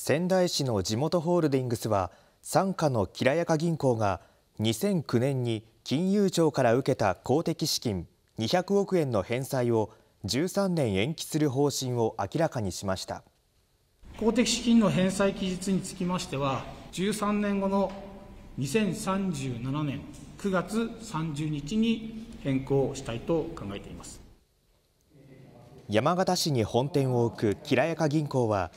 仙台市の地元ホールディングスは傘下のきらやか銀行が2009年に金融庁から受けた公的資金200億円の返済を13年延期する方針を明らかにしました公的資金の返済期日につきましては13年後の2037年9月30日に変更したいと考えています山形市に本店を置くきらやか銀行は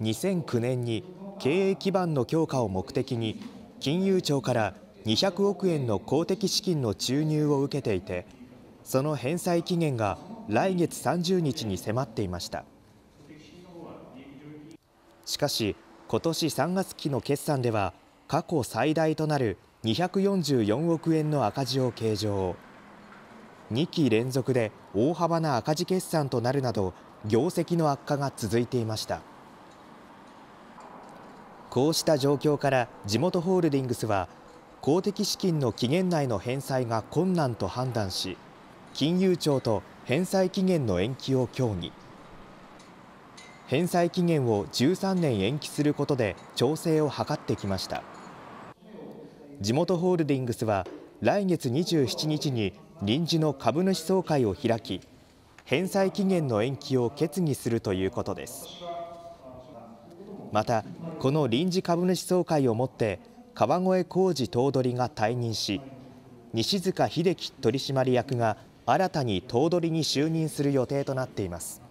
2009年に経営基盤の強化を目的に金融庁から200億円の公的資金の注入を受けていてその返済期限が来月30日に迫っていましたしかし今年3月期の決算では過去最大となる244億円の赤字を計上2期連続で大幅な赤字決算となるなど業績の悪化が続いていましたこうした状況から地元ホールディングスは公的資金の期限内の返済が困難と判断し金融庁と返済期限の延期を協議返済期限を13年延期することで調整を図ってきました地元ホールディングスは来月27日に臨時の株主総会を開き返済期限の延期を決議するということですまたこの臨時株主総会をもって川越浩二頭取が退任し西塚秀樹取締役が新たに頭取に就任する予定となっています